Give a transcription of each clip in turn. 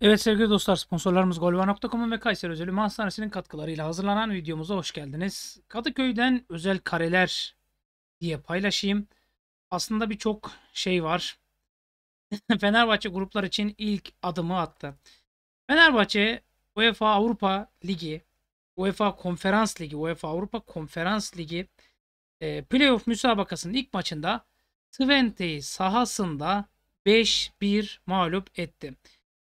Evet sevgili dostlar sponsorlarımız golva.com'un ve Kayseri Özel Üm Hastanesi'nin katkılarıyla hazırlanan videomuza hoş geldiniz. Kadıköy'den özel kareler diye paylaşayım. Aslında birçok şey var. Fenerbahçe gruplar için ilk adımı attı. Fenerbahçe UEFA Avrupa Ligi, UEFA Konferans Ligi, UEFA Avrupa Konferans Ligi e, playoff müsabakasının ilk maçında Twente'yi sahasında 5-1 mağlup etti.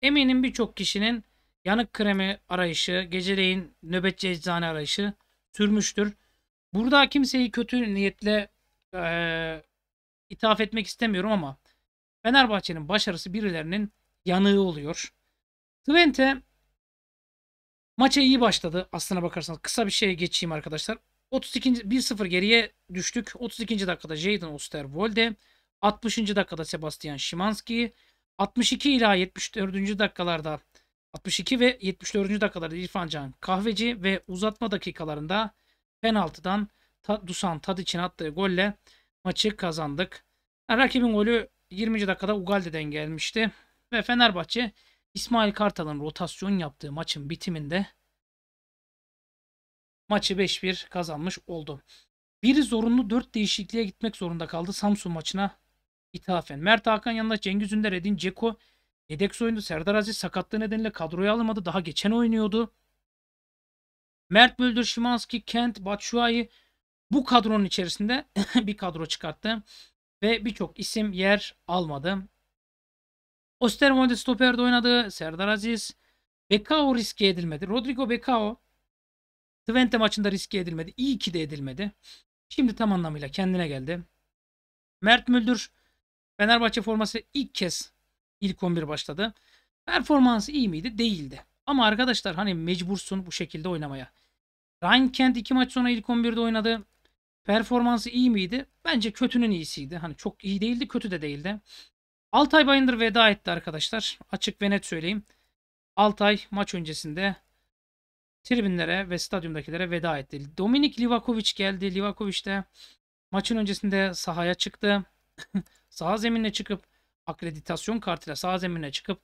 Eminim birçok kişinin yanık kremi arayışı, geceleyin nöbetçi eczane arayışı sürmüştür. Burada kimseyi kötü niyetle e, ithaf etmek istemiyorum ama Fenerbahçe'nin başarısı birilerinin yanığı oluyor. Twente maça iyi başladı aslına bakarsanız. Kısa bir şeye geçeyim arkadaşlar. 32. 1-0 geriye düştük. 32. dakikada Jadon Osterwolde, 60. dakikada Sebastian Szymanski, 62 ila 74. dakikalarda 62 ve 74. dakikalarda İrfan Can Kahveci ve uzatma dakikalarında penaltıdan Dusan Tadiç'in attığı golle maçı kazandık. rakibin golü 20. dakikada Ugalde'den gelmişti ve Fenerbahçe İsmail Kartal'ın rotasyon yaptığı maçın bitiminde maçı 5-1 kazanmış oldu. Biri zorunlu 4 değişikliğe gitmek zorunda kaldı Samsun maçına ithafen. Mert Hakan yanında Cengiz Ünder, Edin Ceko yedek oyundu. Serdar Aziz sakatlığı nedeniyle kadroya alınmadı. Daha geçen oynuyordu. Mert Müldür, Şimanski, Kent, Batshuayi bu kadronun içerisinde bir kadro çıkarttı. Ve birçok isim yer almadı. Osterwolde stoperde oynadı. Serdar Aziz. Bekao riske edilmedi. Rodrigo Bekao Twente maçında riske edilmedi. İyi ki de edilmedi. Şimdi tam anlamıyla kendine geldi. Mert Müldür Fenerbahçe forması ilk kez ilk 11 başladı. Performansı iyi miydi? Değildi. Ama arkadaşlar hani mecbursun bu şekilde oynamaya. Ryan Kent iki maç sonra ilk 11'de oynadı. Performansı iyi miydi? Bence kötünün iyisiydi. Hani çok iyi değildi, kötü de değildi. Altay Bayındır veda etti arkadaşlar. Açık ve net söyleyeyim. Altay maç öncesinde tribünlere ve stadyumdakilere veda etti. Dominik Livakovic geldi. Livakovic de maçın öncesinde sahaya çıktı. sağ zeminle çıkıp akreditasyon kartıyla sağ zeminle çıkıp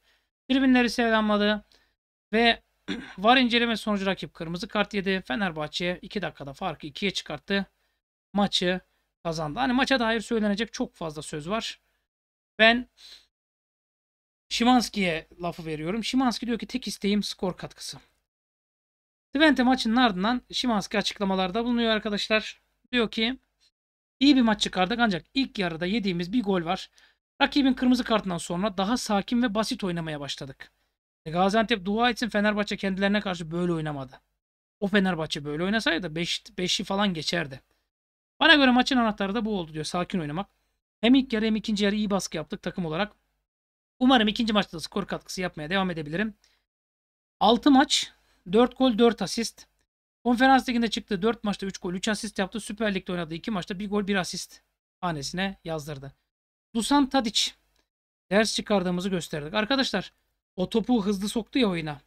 tribünleri selamladı ve var inceleme sonucu rakip kırmızı kart yedi. Fenerbahçe 2 dakikada farkı 2'ye çıkarttı. Maçı kazandı. Hani maça dair söylenecek çok fazla söz var. Ben Şimanski'ye lafı veriyorum. Şimanski diyor ki tek isteğim skor katkısı. Twente maçının ardından Şimanski açıklamalarda bulunuyor arkadaşlar. Diyor ki İyi bir maç çıkardık ancak ilk yarıda yediğimiz bir gol var. Rakibin kırmızı kartından sonra daha sakin ve basit oynamaya başladık. E, Gaziantep dua etsin Fenerbahçe kendilerine karşı böyle oynamadı. O Fenerbahçe böyle oynasaydı 5'i beş, falan geçerdi. Bana göre maçın anahtarı da bu oldu diyor. Sakin oynamak. Hem ilk yarı hem ikinci yarı iyi baskı yaptık takım olarak. Umarım ikinci maçta da skor katkısı yapmaya devam edebilirim. 6 maç, 4 gol, 4 asist. Konferans liginde çıktı. 4 maçta 3 gol 3 asist yaptı. Süper Lig'de oynadı 2 maçta 1 gol 1 asist hanesine yazdırdı. Dusan Tadic. Ders çıkardığımızı gösterdik. Arkadaşlar o topu hızlı soktu ya oyuna.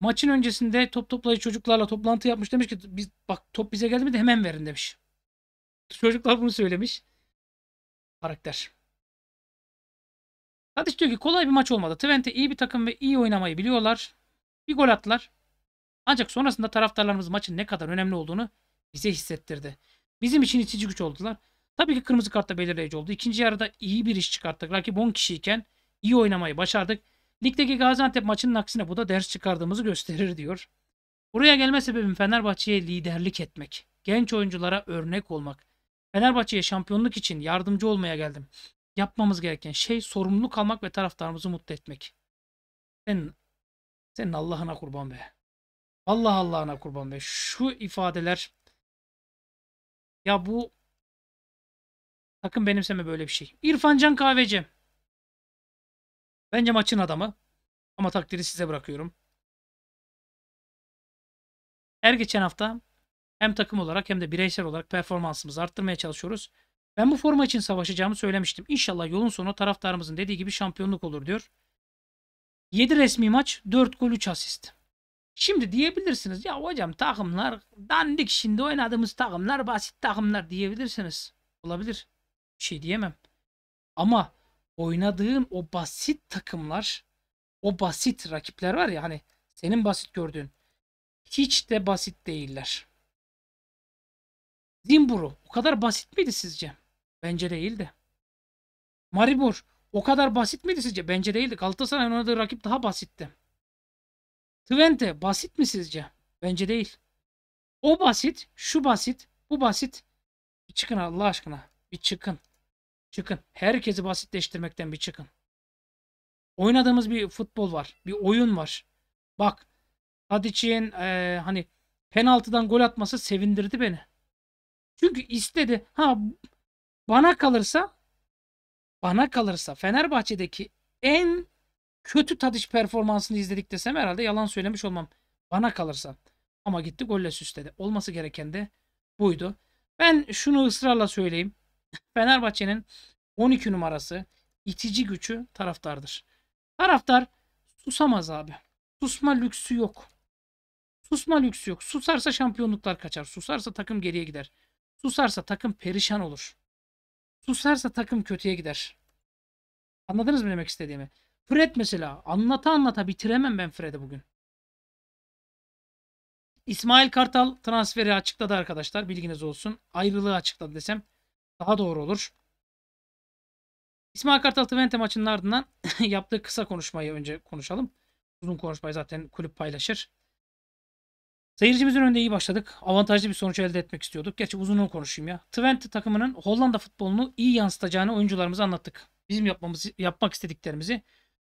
Maçın öncesinde top toplayıcı çocuklarla toplantı yapmış. Demiş ki biz, bak top bize geldi mi de hemen verin demiş. Çocuklar bunu söylemiş. Karakter. Tadic diyor ki kolay bir maç olmadı. Twente iyi bir takım ve iyi oynamayı biliyorlar. Bir gol attılar. Ancak sonrasında taraftarlarımız maçın ne kadar önemli olduğunu bize hissettirdi. Bizim için itici güç oldular. Tabii ki kırmızı kart belirleyici oldu. İkinci yarıda iyi bir iş çıkarttık. Rakip 10 kişiyken iyi oynamayı başardık. Ligdeki Gaziantep maçının aksine bu da ders çıkardığımızı gösterir diyor. Buraya gelme sebebim Fenerbahçe'ye liderlik etmek. Genç oyunculara örnek olmak. Fenerbahçe'ye şampiyonluk için yardımcı olmaya geldim. Yapmamız gereken şey sorumluluk almak ve taraftarımızı mutlu etmek. Sen, senin Allah'ına kurban be. Allah Allah'ına kurban ve şu ifadeler ya bu takım benimseme böyle bir şey. İrfan Can Kahveci. Bence maçın adamı. Ama takdiri size bırakıyorum. Her geçen hafta hem takım olarak hem de bireysel olarak performansımızı arttırmaya çalışıyoruz. Ben bu forma için savaşacağımı söylemiştim. İnşallah yolun sonu taraftarımızın dediği gibi şampiyonluk olur diyor. 7 resmi maç, 4 gol, 3 asist. Şimdi diyebilirsiniz ya hocam takımlar dandik şimdi oynadığımız takımlar basit takımlar diyebilirsiniz. Olabilir. Bir şey diyemem. Ama oynadığın o basit takımlar o basit rakipler var ya hani senin basit gördüğün hiç de basit değiller. Zimburu o kadar basit miydi sizce? Bence değildi. Maribor o kadar basit miydi sizce? Bence değildi. Galatasaray'ın oynadığı rakip daha basitti. Twente basit mi sizce? Bence değil. O basit, şu basit, bu basit. Bir çıkın Allah aşkına. Bir çıkın. Çıkın. Herkesi basitleştirmekten bir çıkın. Oynadığımız bir futbol var. Bir oyun var. Bak Tadic'in e, hani penaltıdan gol atması sevindirdi beni. Çünkü istedi. Ha bana kalırsa bana kalırsa Fenerbahçe'deki en kötü tadış performansını izledik desem herhalde yalan söylemiş olmam. Bana kalırsa. Ama gitti golle süsledi. Olması gereken de buydu. Ben şunu ısrarla söyleyeyim. Fenerbahçe'nin 12 numarası itici gücü taraftardır. Taraftar susamaz abi. Susma lüksü yok. Susma lüksü yok. Susarsa şampiyonluklar kaçar. Susarsa takım geriye gider. Susarsa takım perişan olur. Susarsa takım kötüye gider. Anladınız mı demek istediğimi? Fred mesela. Anlata anlata bitiremem ben Fred'i bugün. İsmail Kartal transferi açıkladı arkadaşlar. Bilginiz olsun. Ayrılığı açıkladı desem daha doğru olur. İsmail Kartal Twente maçının ardından yaptığı kısa konuşmayı önce konuşalım. Uzun konuşmayı zaten kulüp paylaşır. Seyircimizin önünde iyi başladık. Avantajlı bir sonuç elde etmek istiyorduk. Gerçi uzun konuşayım ya. Twente takımının Hollanda futbolunu iyi yansıtacağını oyuncularımıza anlattık. Bizim yapmamız, yapmak istediklerimizi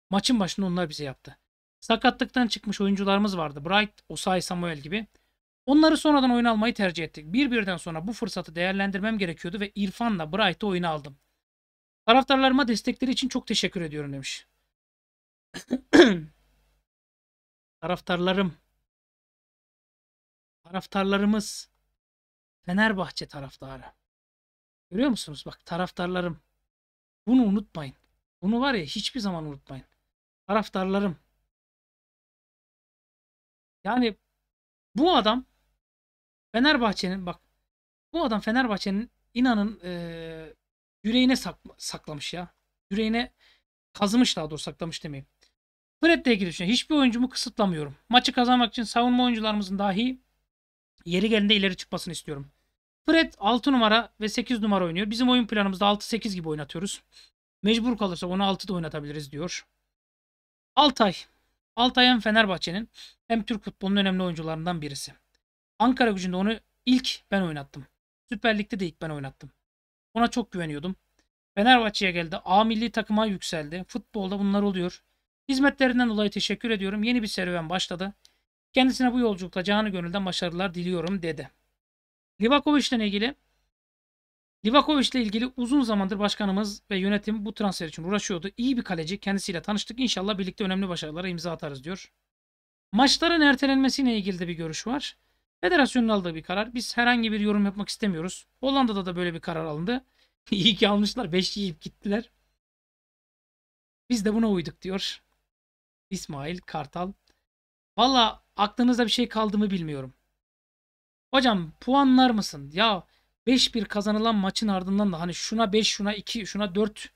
Maçın başında onlar bize yaptı. Sakatlıktan çıkmış oyuncularımız vardı. Bright, Osay, Samuel gibi. Onları sonradan oyun almayı tercih ettik. Bir birden sonra bu fırsatı değerlendirmem gerekiyordu ve İrfan'la Bright'ı oyuna aldım. Taraftarlarıma destekleri için çok teşekkür ediyorum demiş. Taraftarlarım. Taraftarlarımız. Fenerbahçe taraftarı. Görüyor musunuz? Bak taraftarlarım. Bunu unutmayın. Bunu var ya hiçbir zaman unutmayın taraftarlarım. Yani bu adam Fenerbahçe'nin bak bu adam Fenerbahçe'nin inanın e, yüreğine sak, saklamış ya. Yüreğine kazımış daha doğrusu saklamış demeyeyim. Fred'le ilgili düşünüyorum. Hiçbir oyuncumu kısıtlamıyorum. Maçı kazanmak için savunma oyuncularımızın dahi yeri geldiğinde ileri çıkmasını istiyorum. Fred 6 numara ve 8 numara oynuyor. Bizim oyun planımızda 6-8 gibi oynatıyoruz. Mecbur kalırsa onu 6'da oynatabiliriz diyor. Altay. Altay hem Fenerbahçe'nin hem Türk futbolunun önemli oyuncularından birisi. Ankara gücünde onu ilk ben oynattım. Süper Lig'de de ilk ben oynattım. Ona çok güveniyordum. Fenerbahçe'ye geldi. A milli takıma yükseldi. Futbolda bunlar oluyor. Hizmetlerinden dolayı teşekkür ediyorum. Yeni bir serüven başladı. Kendisine bu yolculukta canı gönülden başarılar diliyorum dedi. Livakovic'le ilgili Livakovic ile ilgili uzun zamandır başkanımız ve yönetim bu transfer için uğraşıyordu. İyi bir kaleci. Kendisiyle tanıştık. İnşallah birlikte önemli başarılara imza atarız diyor. Maçların ertelenmesiyle ilgili de bir görüş var. Federasyonun aldığı bir karar. Biz herhangi bir yorum yapmak istemiyoruz. Hollanda'da da böyle bir karar alındı. İyi ki almışlar. beş yiyip gittiler. Biz de buna uyduk diyor. İsmail Kartal. Valla aklınızda bir şey kaldı mı bilmiyorum. Hocam puanlar mısın? Ya 5-1 kazanılan maçın ardından da hani şuna 5, şuna 2, şuna 4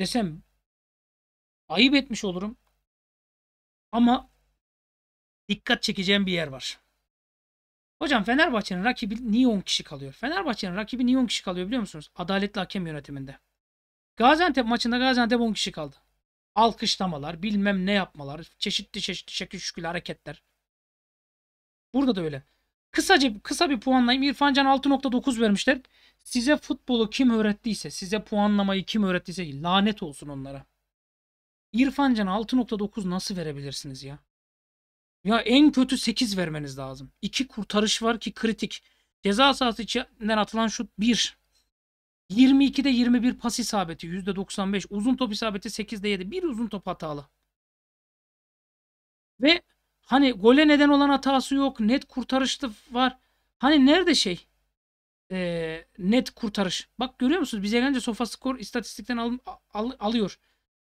desem ayıp etmiş olurum. Ama dikkat çekeceğim bir yer var. Hocam Fenerbahçe'nin rakibi niye 10 kişi kalıyor? Fenerbahçe'nin rakibi niye 10 kişi kalıyor biliyor musunuz? Adaletli hakem yönetiminde. Gaziantep maçında Gaziantep 10 kişi kaldı. Alkışlamalar, bilmem ne yapmalar, çeşitli çeşitli şekil şükül hareketler. Burada da öyle. Kısaca kısa bir puanlayayım. İrfan Can 6.9 vermişler. Size futbolu kim öğrettiyse, size puanlamayı kim öğrettiyse lanet olsun onlara. İrfan Can'a 6.9 nasıl verebilirsiniz ya? Ya en kötü 8 vermeniz lazım. İki kurtarış var ki kritik. Ceza sahası içinden atılan şut 1. 22'de 21 pas isabeti %95. Uzun top isabeti 8'de 7. Bir uzun top hatalı. Ve Hani gole neden olan hatası yok. Net kurtarışlı var. Hani nerede şey? E, net kurtarış. Bak görüyor musunuz? Bize gelince sofa skor istatistikten al, al, alıyor.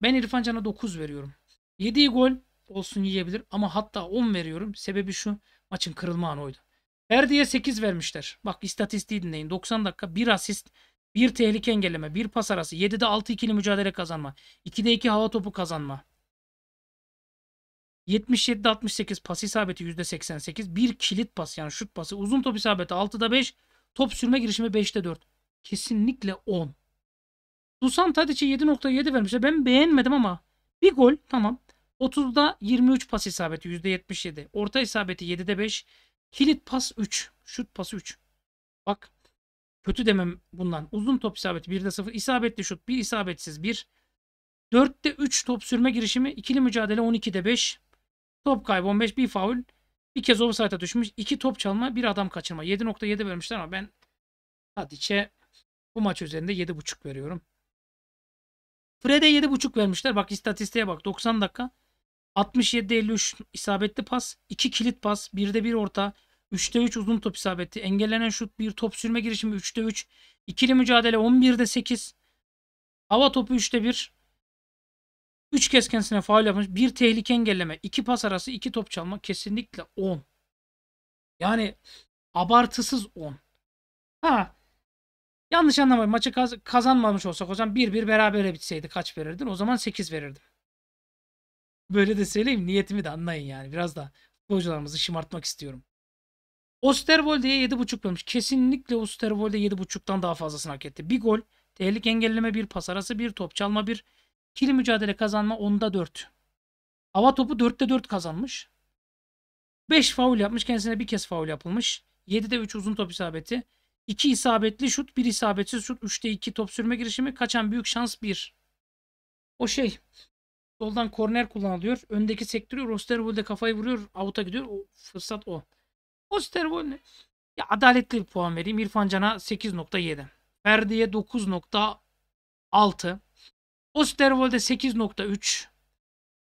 Ben İrfan Can'a 9 veriyorum. Yediği gol olsun yiyebilir ama hatta 10 veriyorum. Sebebi şu maçın kırılma anı oydu. Ferdi'ye 8 vermişler. Bak istatistiği dinleyin. 90 dakika 1 asist, 1 tehlike engelleme, 1 pas arası, 7'de 6 ikili mücadele kazanma, 2'de 2 hava topu kazanma. 77-68 pas isabeti %88. Bir kilit pas yani şut pası. Uzun top isabeti 6'da 5. Top sürme girişimi 5'te 4. Kesinlikle 10. Dusan Tadic'e 7.7 vermişler. Ben beğenmedim ama bir gol tamam. 30'da 23 pas isabeti %77. Orta isabeti 7'de 5. Kilit pas 3. Şut pası 3. Bak kötü demem bundan. Uzun top isabeti 1'de 0. İsabetli şut 1 isabetsiz 1. 4'te 3 top sürme girişimi. ikili mücadele 12'de 5. Top kaybı 15 bir faul. Bir kez offside'a düşmüş. iki top çalma bir adam kaçırma. 7.7 vermişler ama ben Tadiç'e bu maç üzerinde 7.5 veriyorum. Fred'e 7.5 vermişler. Bak istatistiğe bak. 90 dakika. 67-53 isabetli pas. 2 kilit pas. 1'de 1 orta. 3'te 3 uzun top isabeti. Engellenen şut 1 top sürme girişimi 3'te 3. İkili mücadele 11'de 8. Hava topu 3'te 1. 3 kez kendisine faul yapmış. Bir tehlike engelleme, iki pas arası, iki top çalma kesinlikle 10. Yani abartısız 10. Ha. Yanlış anlamayın. Maçı kaz kazanmamış olsak o zaman 1-1 berabere bitseydi kaç verirdin? O zaman 8 verirdim. Böyle de söyleyeyim. Niyetimi de anlayın yani. Biraz da futbolcularımızı şımartmak istiyorum. Osterwolde'ye 7.5 vermiş. Kesinlikle Osterwolde 7.5'tan daha fazlasını hak etti. Bir gol, tehlike engelleme, bir pas arası, bir top çalma, bir Kil mücadele kazanma onda 4. Hava topu 4'te 4 kazanmış. 5 faul yapmış. Kendisine bir kez faul yapılmış. 7'de 3 uzun top isabeti. 2 isabetli şut, 1 isabetsiz şut, 3'te 2 top sürme girişimi, kaçan büyük şans 1. O şey, soldan korner kullanılıyor. Öndeki sektörü Osterwold'e kafayı vuruyor. Avuta gidiyor. O, fırsat o. Osterwold ne? Ya adaletli bir puan vereyim. İrfan Can'a 8.7. Ferdi'ye 9.6. Osterwold'e 8.3.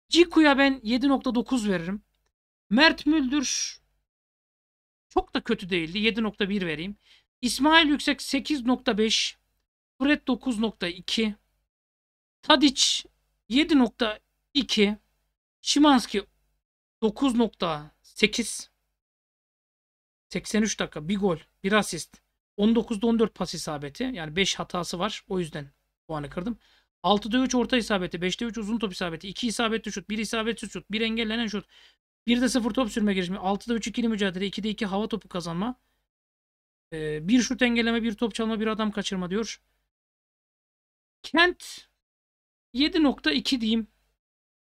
Ciku'ya ben 7.9 veririm. Mert Müldür çok da kötü değildi. 7.1 vereyim. İsmail Yüksek 8.5. Fred 9.2. Tadiç 7.2. Şimanski 9.8. 83 dakika. Bir gol. Bir asist. 19'da 14 pas isabeti. Yani 5 hatası var. O yüzden puanı kırdım. 6'da 3 orta isabeti, 5'te 3 uzun top isabeti, 2 isabetli şut, 1 isabetsiz şut, 1 engellenen şut, 1'de 0 top sürme girişimi, 6'da 3 ikili mücadele, 2'de 2 hava topu kazanma, 1 ee, şut engelleme, 1 top çalma, 1 adam kaçırma diyor. Kent 7.2 diyeyim.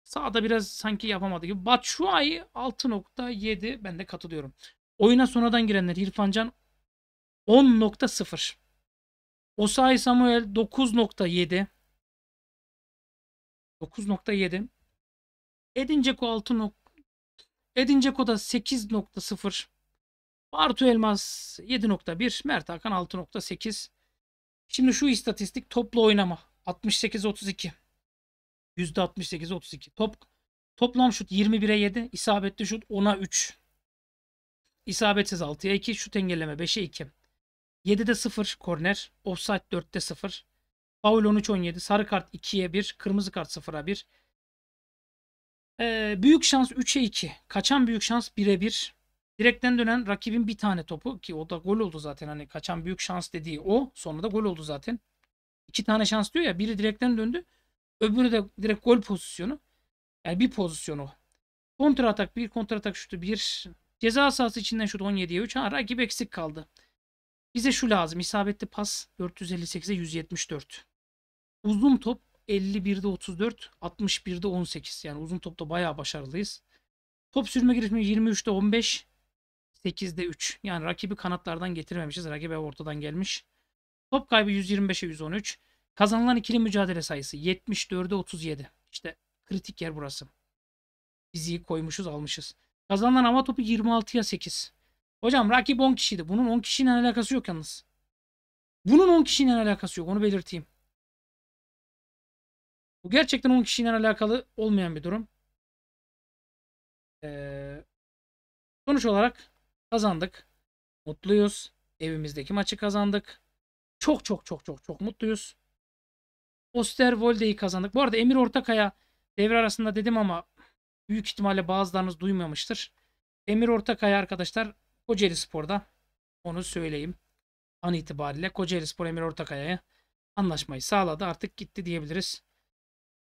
Sağda biraz sanki yapamadı gibi. Batshuayi 6.7 ben de katılıyorum. Oyuna sonradan girenler İrfan Can 10.0 O'Say Samuel 9.7 9.7 Edinceko 6. Edinceko da 8.0 Bartu Elmas 7.1 Mert Hakan 6.8 Şimdi şu istatistik toplu oynama 68-32 %68-32 Top, toplam şut 21'e 7 İsabetli şut 10'a 3 İsabetsiz 6'ya 2 şut engelleme 5'e 2 7'de 0 korner offside 4'te 0 Faul 13-17. Sarı kart 2'ye 1. Kırmızı kart 0'a 1. Ee, büyük şans 3'e 2. Kaçan büyük şans 1'e 1. Direkten dönen rakibin bir tane topu ki o da gol oldu zaten. Hani kaçan büyük şans dediği o. Sonra da gol oldu zaten. İki tane şans diyor ya. Biri direkten döndü. Öbürü de direkt gol pozisyonu. Yani bir pozisyonu. Kontra atak 1, kontra atak şutu 1. Ceza sahası içinden şut 17'ye 3. Ha, rakip eksik kaldı. Bize şu lazım. İsabetli pas 458'e 174. Uzun top 51'de 34, 61'de 18. Yani uzun topta bayağı başarılıyız. Top sürme girişimi 23'te 15, 8'de 3. Yani rakibi kanatlardan getirmemişiz. Rakibe ortadan gelmiş. Top kaybı 125'e 113. Kazanılan ikili mücadele sayısı 74'e 37. İşte kritik yer burası. Bizi koymuşuz almışız. Kazanılan hava topu 26'ya 8. Hocam rakip 10 kişiydi. Bunun 10 kişinin alakası yok yalnız. Bunun 10 kişinin alakası yok onu belirteyim. Bu gerçekten 10 kişiyle alakalı olmayan bir durum. Ee, sonuç olarak kazandık. Mutluyuz. Evimizdeki maçı kazandık. Çok çok çok çok çok mutluyuz. Osterwolde'yi kazandık. Bu arada Emir Ortakaya devre arasında dedim ama büyük ihtimalle bazılarınız duymamıştır. Emir Ortakaya arkadaşlar Kocaeli Spor'da onu söyleyeyim. An itibariyle Kocaeli Spor Emir Ortakaya'ya anlaşmayı sağladı. Artık gitti diyebiliriz.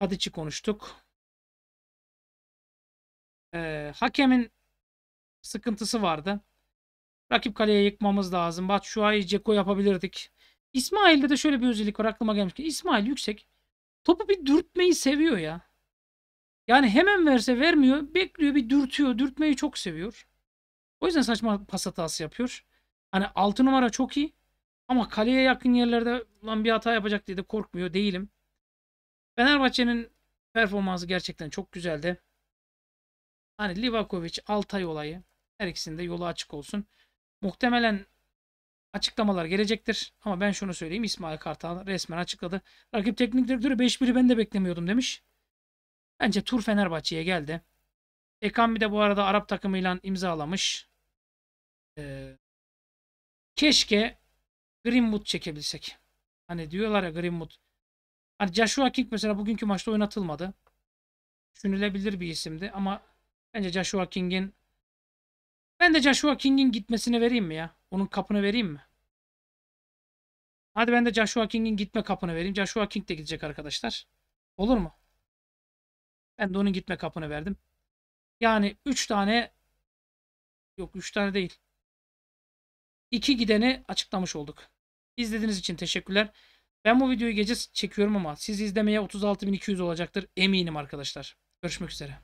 Tadiç'i konuştuk. Ee, hakemin sıkıntısı vardı. Rakip kaleye yıkmamız lazım. şu ay Ceko yapabilirdik. İsmail'de de şöyle bir özellik var aklıma ki İsmail yüksek. Topu bir dürtmeyi seviyor ya. Yani hemen verse vermiyor. Bekliyor bir dürtüyor. Dürtmeyi çok seviyor. O yüzden saçma pas hatası yapıyor. Hani 6 numara çok iyi. Ama kaleye yakın yerlerde lan bir hata yapacak diye de korkmuyor değilim. Fenerbahçe'nin performansı gerçekten çok güzeldi. Hani Livakovic, Altay olayı her ikisinde yolu açık olsun. Muhtemelen açıklamalar gelecektir. Ama ben şunu söyleyeyim. İsmail Kartal resmen açıkladı. Rakip teknik direktörü 5-1'i ben de beklemiyordum demiş. Bence tur Fenerbahçe'ye geldi. Ekambi de bu arada Arap takımıyla imzalamış. Ee, keşke Greenwood çekebilsek. Hani diyorlar ya Greenwood Hani Joshua King mesela bugünkü maçta oynatılmadı. Düşünülebilir bir isimdi ama bence Joshua King'in ben de Joshua King'in gitmesini vereyim mi ya? Onun kapını vereyim mi? Hadi ben de Joshua King'in gitme kapını vereyim. Joshua King de gidecek arkadaşlar. Olur mu? Ben de onun gitme kapını verdim. Yani 3 tane yok 3 tane değil. 2 gideni açıklamış olduk. İzlediğiniz için teşekkürler. Ben bu videoyu gece çekiyorum ama siz izlemeye 36.200 olacaktır eminim arkadaşlar. Görüşmek üzere.